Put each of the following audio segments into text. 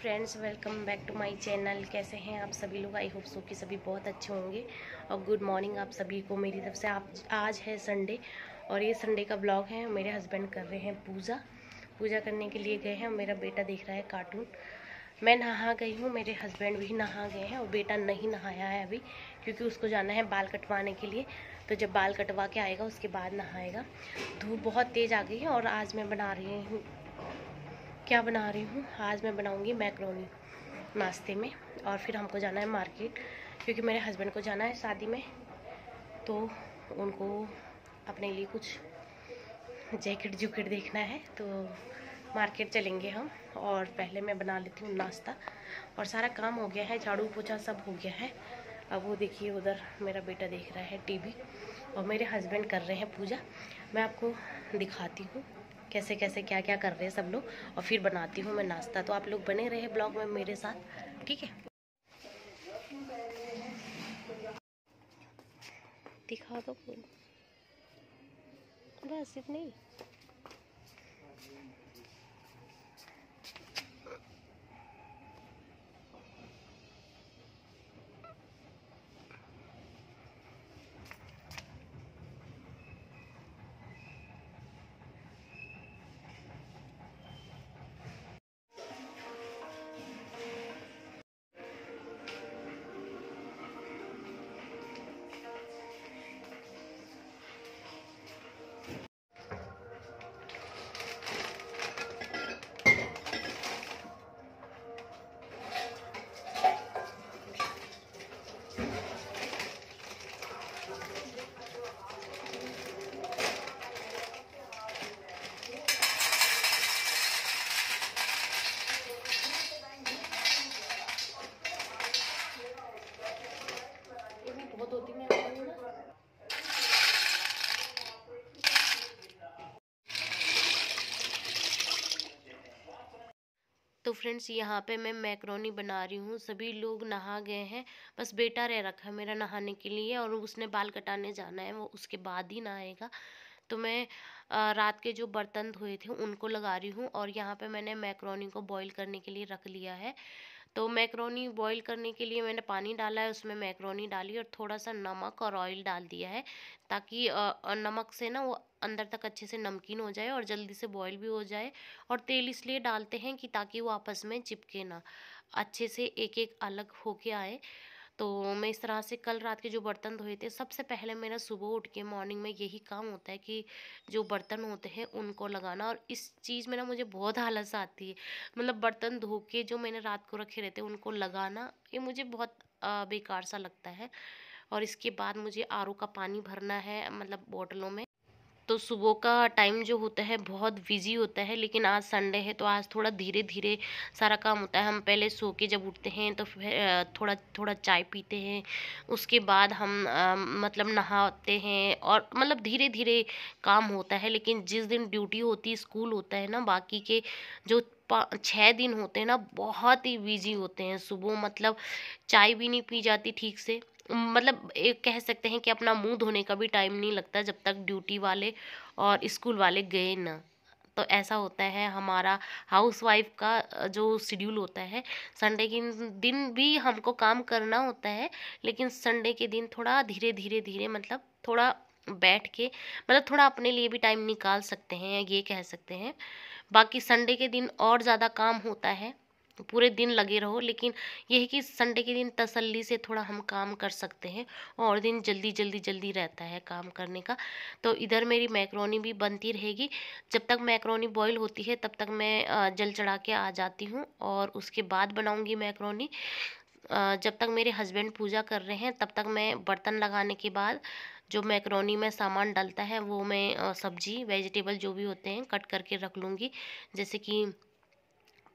friends welcome back to my channel कैसे हैं आप सभी लोग आई होप सो कि सभी बहुत अच्छे होंगे और गुड मॉर्निंग आप सभी को मेरी तरफ से आप आज है संडे और ये संडे का ब्लॉग है मेरे हस्बैंड कर रहे हैं पूजा पूजा करने के लिए गए हैं और मेरा बेटा देख रहा है कार्टून मैं नहा गई हूँ मेरे हस्बैंड भी नहा गए हैं और बेटा नहीं नहाया है अभी क्योंकि उसको जाना है बाल कटवाने के लिए तो जब बाल कटवा के आएगा उसके बाद नहाएगा धूप बहुत तेज़ आ गई है और आज मैं बना रही हूँ क्या बना रही हूँ आज मैं बनाऊँगी मैक्रोनी नाश्ते में और फिर हमको जाना है मार्केट क्योंकि मेरे हस्बैंड को जाना है शादी में तो उनको अपने लिए कुछ जैकेट जुकेट देखना है तो मार्केट चलेंगे हम और पहले मैं बना लेती हूँ नाश्ता और सारा काम हो गया है झाड़ू पोछा सब हो गया है अब वो देखिए उधर मेरा बेटा देख रहा है टीवी और मेरे हस्बैंड कर रहे हैं पूजा मैं आपको दिखाती हूँ कैसे कैसे क्या क्या कर रहे हैं सब लोग और फिर बनाती हूँ मैं नाश्ता तो आप लोग बने रहे ब्लॉग में मेरे साथ ठीक है दिखा दो बस इतनी फ्रेंड्स यहाँ पे मैं मैक्रोनी बना रही हूँ सभी लोग नहा गए हैं बस बेटा रह रखा है मेरा नहाने के लिए और उसने बाल कटाने जाना है वो उसके बाद ही नहाएगा तो मैं रात के जो बर्तन धोए थे उनको लगा रही हूँ और यहाँ पे मैंने मैक्रोनी को बॉईल करने के लिए रख लिया है तो मैक्रोनी बॉईल करने के लिए मैंने पानी डाला है उसमें मैक्रोनी डाली और थोड़ा सा नमक और ऑयल डाल दिया है ताकि नमक से ना वो अंदर तक अच्छे से नमकीन हो जाए और जल्दी से बॉईल भी हो जाए और तेल इसलिए डालते हैं कि ताकि वो आपस में चिपके ना अच्छे से एक एक अलग होके आए तो मैं इस तरह से कल रात के जो बर्तन धोए थे सबसे पहले मेरा सुबह उठ के मॉर्निंग में यही काम होता है कि जो बर्तन होते हैं उनको लगाना और इस चीज़ में ना मुझे बहुत हालत आती है मतलब बर्तन धो के जो मैंने रात को रखे रहते हैं उनको लगाना ये मुझे बहुत बेकार सा लगता है और इसके बाद मुझे आर का पानी भरना है मतलब बॉटलों में तो सुबह का टाइम जो होता है बहुत बिजी होता है लेकिन आज संडे है तो आज थोड़ा धीरे धीरे सारा काम होता है हम पहले सो के जब उठते हैं तो फिर थोड़ा थोड़ा चाय पीते हैं उसके बाद हम आ, मतलब नहाते हैं और मतलब धीरे धीरे काम होता है लेकिन जिस दिन ड्यूटी होती स्कूल होता है ना बाकी के जो छः दिन होते हैं ना बहुत ही बिजी होते हैं सुबह मतलब चाय भी नहीं पी जाती ठीक से मतलब एक कह सकते हैं कि अपना मुंह धोने का भी टाइम नहीं लगता जब तक ड्यूटी वाले और स्कूल वाले गए ना तो ऐसा होता है हमारा हाउस वाइफ का जो शेड्यूल होता है संडे के दिन भी हमको काम करना होता है लेकिन संडे के दिन थोड़ा धीरे धीरे धीरे मतलब थोड़ा बैठ के मतलब थोड़ा अपने लिए भी टाइम निकाल सकते हैं ये कह सकते हैं बाकी संडे के दिन और ज़्यादा काम होता है पूरे दिन लगे रहो लेकिन यह है कि संडे के दिन तसल्ली से थोड़ा हम काम कर सकते हैं और दिन जल्दी जल्दी जल्दी रहता है काम करने का तो इधर मेरी मैक्रोनी भी बनती रहेगी जब तक मैक्रोनी बॉईल होती है तब तक मैं जल चढ़ा के आ जाती हूँ और उसके बाद बनाऊँगी मैक्रोनी जब तक मेरे हस्बैंड पूजा कर रहे हैं तब तक मैं बर्तन लगाने के बाद जो मैक्रोनी में सामान डलता है वो मैं सब्जी वेजिटेबल जो भी होते हैं कट करके रख लूँगी जैसे कि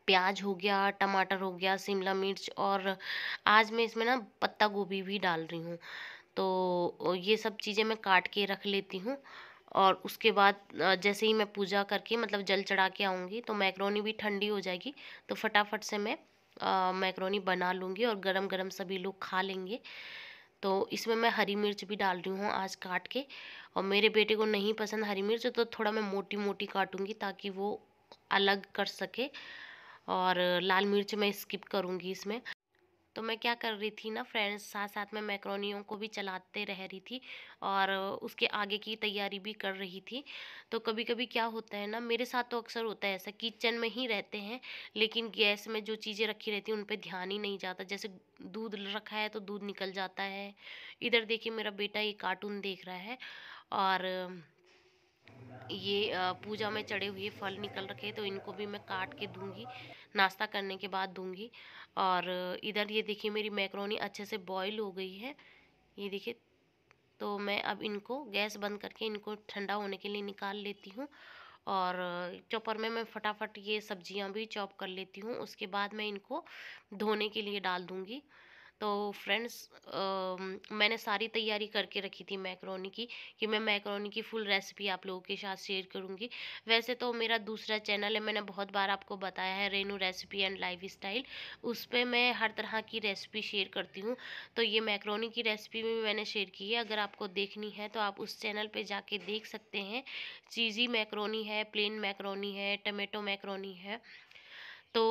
प्याज हो गया टमाटर हो गया शिमला मिर्च और आज मैं इसमें ना पत्ता गोभी भी डाल रही हूँ तो ये सब चीज़ें मैं काट के रख लेती हूँ और उसके बाद जैसे ही मैं पूजा करके मतलब जल चढ़ा के आऊँगी तो मैक्रोनी भी ठंडी हो जाएगी तो फटाफट से मैं मैक्रोनी बना लूँगी और गरम गरम सभी लोग खा लेंगे तो इसमें मैं हरी मिर्च भी डाल रही हूँ आज काट के और मेरे बेटे को नहीं पसंद हरी मिर्च तो थोड़ा मैं मोटी मोटी काटूँगी ताकि वो अलग कर सके और लाल मिर्च मैं स्किप करूँगी इसमें तो मैं क्या कर रही थी ना फ्रेंड्स साथ साथ में मैक्रोनियों को भी चलाते रह रही थी और उसके आगे की तैयारी भी कर रही थी तो कभी कभी क्या होता है ना मेरे साथ तो अक्सर होता है ऐसा किचन में ही रहते हैं लेकिन गैस में जो चीज़ें रखी रहती हैं उन पर ध्यान ही नहीं जाता जैसे दूध रखा है तो दूध निकल जाता है इधर देखिए मेरा बेटा ये कार्टून देख रहा है और ये पूजा में चढ़े हुए फल निकल रखे तो इनको भी मैं काट के दूंगी नाश्ता करने के बाद दूंगी और इधर ये देखिए मेरी मैक्रोनी अच्छे से बॉईल हो गई है ये देखिए तो मैं अब इनको गैस बंद करके इनको ठंडा होने के लिए निकाल लेती हूँ और चॉपर में मैं फटाफट ये सब्जियाँ भी चॉप कर लेती हूँ उसके बाद मैं इनको धोने के लिए डाल दूँगी तो फ्रेंड्स मैंने सारी तैयारी करके रखी थी मैक्रोनी की कि मैं मैक्रोनी की फुल रेसिपी आप लोगों के साथ शेयर करूँगी वैसे तो मेरा दूसरा चैनल है मैंने बहुत बार आपको बताया है Renu recipe and lifestyle उस पर मैं हर तरह की रेसिपी शेयर करती हूँ तो ये मैक्रोनी की रेसिपी भी मैंने शेयर की है अगर आपको देखनी है तो आप उस चैनल पर जाके देख सकते हैं चीज़ी मैक्रोनी है प्लेन मैक्रोनी है टमेटो मैक्रोनी है तो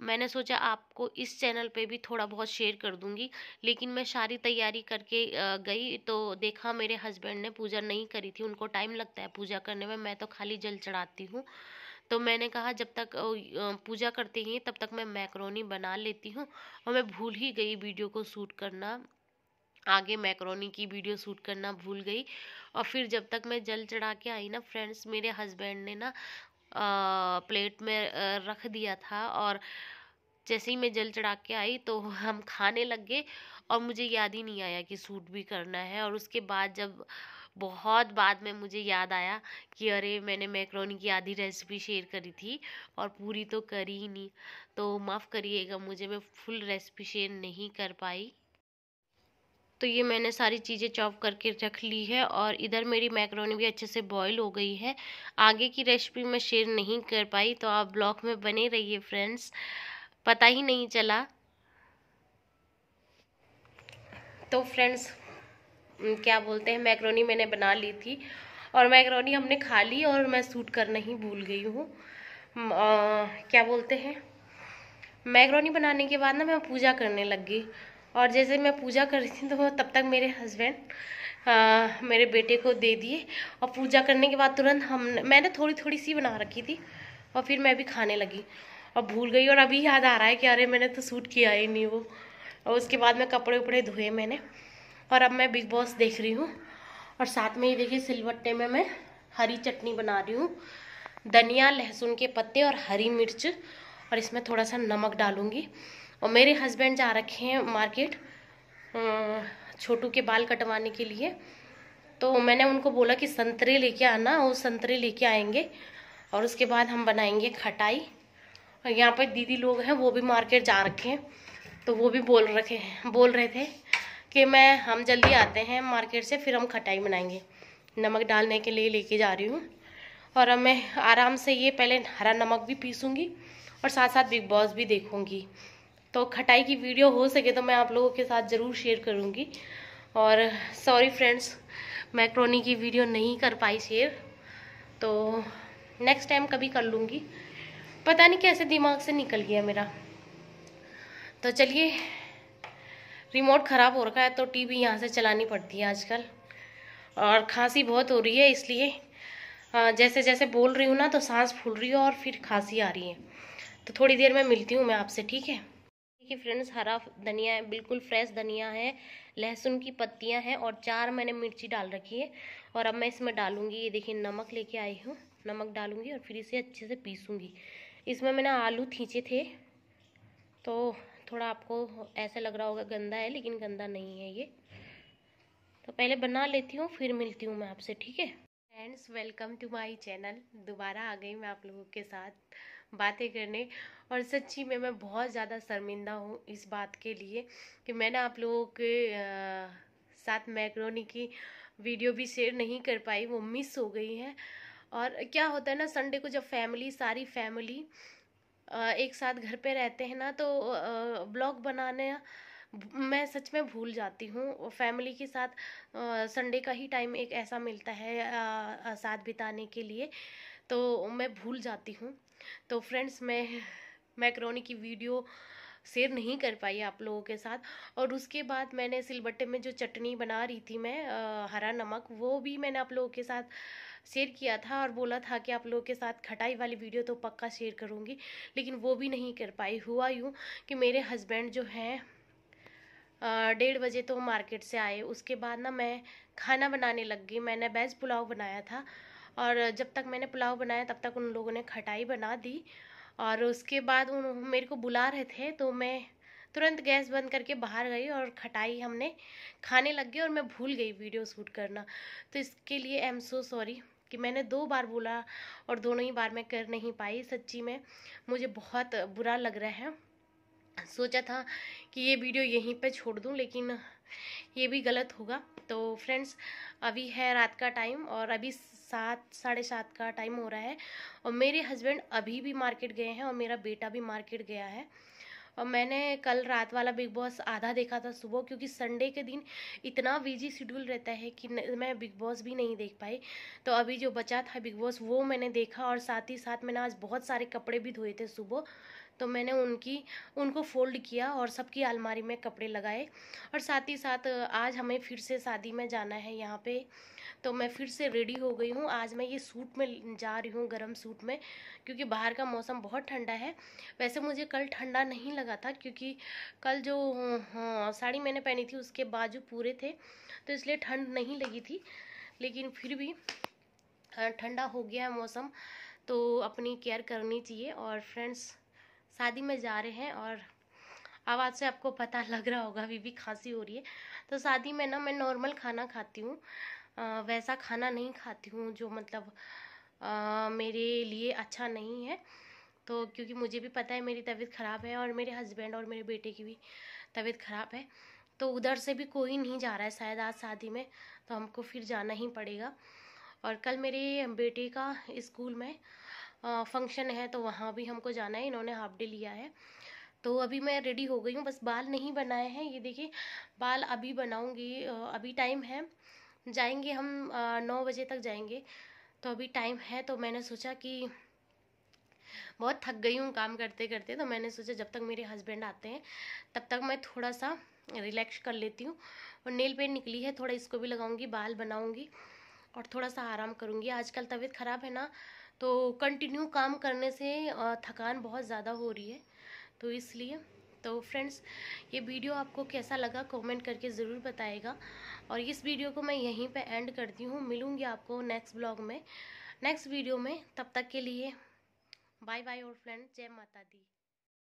मैंने सोचा आपको इस चैनल पे भी थोड़ा बहुत शेयर कर दूंगी लेकिन मैं सारी तैयारी करके गई तो देखा मेरे हस्बैंड ने पूजा नहीं करी थी उनको टाइम लगता है पूजा करने में मैं तो खाली जल चढ़ाती हूँ तो मैंने कहा जब तक पूजा करते ही तब तक मैं मैकरोनी बना लेती हूँ और मैं भूल ही गई वीडियो को शूट करना आगे मैक्रोनी की वीडियो शूट करना भूल गई और फिर जब तक मैं जल चढ़ा के आई ना फ्रेंड्स मेरे हस्बैंड ने ना प्लेट में रख दिया था और जैसे ही मैं जल चढ़ा के आई तो हम खाने लग गए और मुझे याद ही नहीं आया कि सूट भी करना है और उसके बाद जब बहुत बाद में मुझे याद आया कि अरे मैंने मैक्रोनी की आधी रेसिपी शेयर करी थी और पूरी तो करी ही नहीं तो माफ़ करिएगा मुझे मैं फुल रेसिपी शेयर नहीं कर पाई तो ये मैंने सारी चीज़ें चॉप करके रख ली है और इधर मेरी मैक्रोनी भी अच्छे से बॉईल हो गई है आगे की रेसिपी मैं शेयर नहीं कर पाई तो आप ब्लॉग में बने रहिए फ्रेंड्स पता ही नहीं चला तो फ्रेंड्स क्या बोलते हैं मैक्रोनी मैंने बना ली थी और मैक्रोनी हमने खा ली और मैं सूट करना ही भूल गई हूँ क्या बोलते हैं मैक्रोनी बनाने के बाद ना मैं पूजा करने लग गई और जैसे मैं पूजा कर रही थी तो तब तक मेरे हस्बैंड मेरे बेटे को दे दिए और पूजा करने के बाद तुरंत हम मैंने थोड़ी थोड़ी सी बना रखी थी और फिर मैं भी खाने लगी और भूल गई और अभी याद आ रहा है कि अरे मैंने तो सूट किया ही नहीं वो और उसके बाद मैं कपड़े उपड़े धोए मैंने और अब मैं बिग बॉस देख रही हूँ और साथ में ये देखिए सिलवट्टे में मैं हरी चटनी बना रही हूँ धनिया लहसुन के पत्ते और हरी मिर्च और इसमें थोड़ा सा नमक डालूँगी और मेरे हस्बैंड जा रखे हैं मार्केट छोटू के बाल कटवाने के लिए तो मैंने उनको बोला कि संतरे लेके आना वो संतरे लेके आएंगे और उसके बाद हम बनाएंगे खटाई और यहाँ पर दीदी लोग हैं वो भी मार्केट जा रखे हैं तो वो भी बोल रखे हैं बोल रहे थे कि मैं हम जल्दी आते हैं मार्केट से फिर हम खटाई बनाएंगे नमक डालने के लिए लेके जा रही हूँ और अब मैं आराम से ये पहले हरा नमक भी पीसूँगी और साथ साथ बिग बॉस भी देखूँगी तो खटाई की वीडियो हो सके तो मैं आप लोगों के साथ ज़रूर शेयर करूँगी और सॉरी फ्रेंड्स मैक्रोनी की वीडियो नहीं कर पाई शेयर तो नेक्स्ट टाइम कभी कर लूँगी पता नहीं कैसे दिमाग से निकल गया मेरा तो चलिए रिमोट ख़राब हो रखा है तो टीवी यहाँ से चलानी पड़ती है आजकल और खांसी बहुत हो रही है इसलिए जैसे जैसे बोल रही हूँ ना तो सांस फूल रही है और फिर खांसी आ रही है तो थोड़ी देर में मिलती हूँ मैं आपसे ठीक है देखिए फ्रेंड्स हरा धनिया है बिल्कुल फ्रेश धनिया है लहसुन की पत्तियां हैं और चार मैंने मिर्ची डाल रखी है और अब मैं इसमें डालूंगी ये देखिए नमक लेके आई हूँ नमक डालूंगी और फिर इसे अच्छे से पीसूंगी इसमें मैंने आलू खींचे थे तो थोड़ा आपको ऐसा लग रहा होगा गंदा है लेकिन गंदा नहीं है ये तो पहले बना लेती हूँ फिर मिलती हूँ मैं आपसे ठीक है friends welcome to my channel दोबारा आ गई मैं आप लोगों के साथ बातें करने और सच्ची में मैं बहुत ज़्यादा शर्मिंदा हूँ इस बात के लिए कि मैंने आप लोगों के आ, साथ मैक्रोनी की वीडियो भी शेयर नहीं कर पाई वो मिस हो गई है और क्या होता है ना संडे को जब फैमिली सारी फैमिली आ, एक साथ घर पे रहते हैं ना तो ब्लॉग बनाने मैं सच में भूल जाती हूँ फैमिली के साथ संडे का ही टाइम एक ऐसा मिलता है आ, साथ बिताने के लिए तो मैं भूल जाती हूँ तो फ्रेंड्स मैं मैक्रोनी की वीडियो शेयर नहीं कर पाई आप लोगों के साथ और उसके बाद मैंने सिलबट्टे में जो चटनी बना रही थी मैं आ, हरा नमक वो भी मैंने आप लोगों के साथ शेयर किया था और बोला था कि आप लोगों के साथ खटाई वाली वीडियो तो पक्का शेयर करूँगी लेकिन वो भी नहीं कर पाई हुआ यूँ कि मेरे हस्बैंड जो हैं डेढ़ बजे तो मार्केट से आए उसके बाद ना मैं खाना बनाने लग गई मैंने बेज पुलाव बनाया था और जब तक मैंने पुलाव बनाया तब तक उन लोगों ने खटाई बना दी और उसके बाद उन मेरे को बुला रहे थे तो मैं तुरंत गैस बंद करके बाहर गई और खटाई हमने खाने लग गए और मैं भूल गई वीडियो शूट करना तो इसके लिए आई एम सो सॉरी कि मैंने दो बार बोला और दोनों ही बार मैं कर नहीं पाई सच्ची में मुझे बहुत बुरा लग रहा है सोचा था कि ये वीडियो यहीं पे छोड़ दूं लेकिन ये भी गलत होगा तो फ्रेंड्स अभी है रात का टाइम और अभी सात साढ़े सात का टाइम हो रहा है और मेरे हस्बैंड अभी भी मार्केट गए हैं और मेरा बेटा भी मार्केट गया है और मैंने कल रात वाला बिग बॉस आधा देखा था सुबह क्योंकि संडे के दिन इतना बिजी शेड्यूल रहता है कि मैं बिग बॉस भी नहीं देख पाई तो अभी जो बचा था बिग बॉस वो मैंने देखा और साथ ही साथ मैंने आज बहुत सारे कपड़े भी धोए थे सुबह तो मैंने उनकी उनको फोल्ड किया और सबकी अलमारी में कपड़े लगाए और साथ ही साथ आज हमें फिर से शादी में जाना है यहाँ पे तो मैं फिर से रेडी हो गई हूँ आज मैं ये सूट में जा रही हूँ गर्म सूट में क्योंकि बाहर का मौसम बहुत ठंडा है वैसे मुझे कल ठंडा नहीं लगा था क्योंकि कल जो हाँ, साड़ी मैंने पहनी थी उसके बाजू पूरे थे तो इसलिए ठंड नहीं लगी थी लेकिन फिर भी हाँ, ठंडा हो गया है मौसम तो अपनी केयर करनी चाहिए और फ्रेंड्स शादी में जा रहे हैं और आवाज़ से आपको पता लग रहा होगा अभी भी खांसी हो रही है तो शादी में ना मैं नॉर्मल खाना खाती हूँ वैसा खाना नहीं खाती हूँ जो मतलब आ, मेरे लिए अच्छा नहीं है तो क्योंकि मुझे भी पता है मेरी तबीयत ख़राब है और मेरे हस्बैंड और मेरे बेटे की भी तबीयत ख़राब है तो उधर से भी कोई नहीं जा रहा है शायद आज शादी में तो हमको फिर जाना ही पड़ेगा और कल मेरी बेटी का स्कूल में फंक्शन है तो वहाँ भी हमको जाना है इन्होंने हाफ डे लिया है तो अभी मैं रेडी हो गई हूँ बस बाल नहीं बनाए हैं ये देखिए बाल अभी बनाऊँगी अभी टाइम है जाएंगे हम नौ बजे तक जाएंगे तो अभी टाइम है तो मैंने सोचा कि बहुत थक गई हूँ काम करते करते तो मैंने सोचा जब तक मेरे हस्बैंड आते हैं तब तक मैं थोड़ा सा रिलैक्स कर लेती हूँ और नेल पेंट निकली है थोड़ा इसको भी लगाऊँगी बाल बनाऊँगी और थोड़ा सा आराम करूँगी आजकल तबीयत ख़राब है ना तो कंटिन्यू काम करने से थकान बहुत ज़्यादा हो रही है तो इसलिए तो फ्रेंड्स ये वीडियो आपको कैसा लगा कमेंट करके ज़रूर बताएगा और इस वीडियो को मैं यहीं पे एंड करती हूँ मिलूँगी आपको नेक्स्ट ब्लॉग में नेक्स्ट वीडियो में तब तक के लिए बाय बाय और फ्रेंड जय माता दी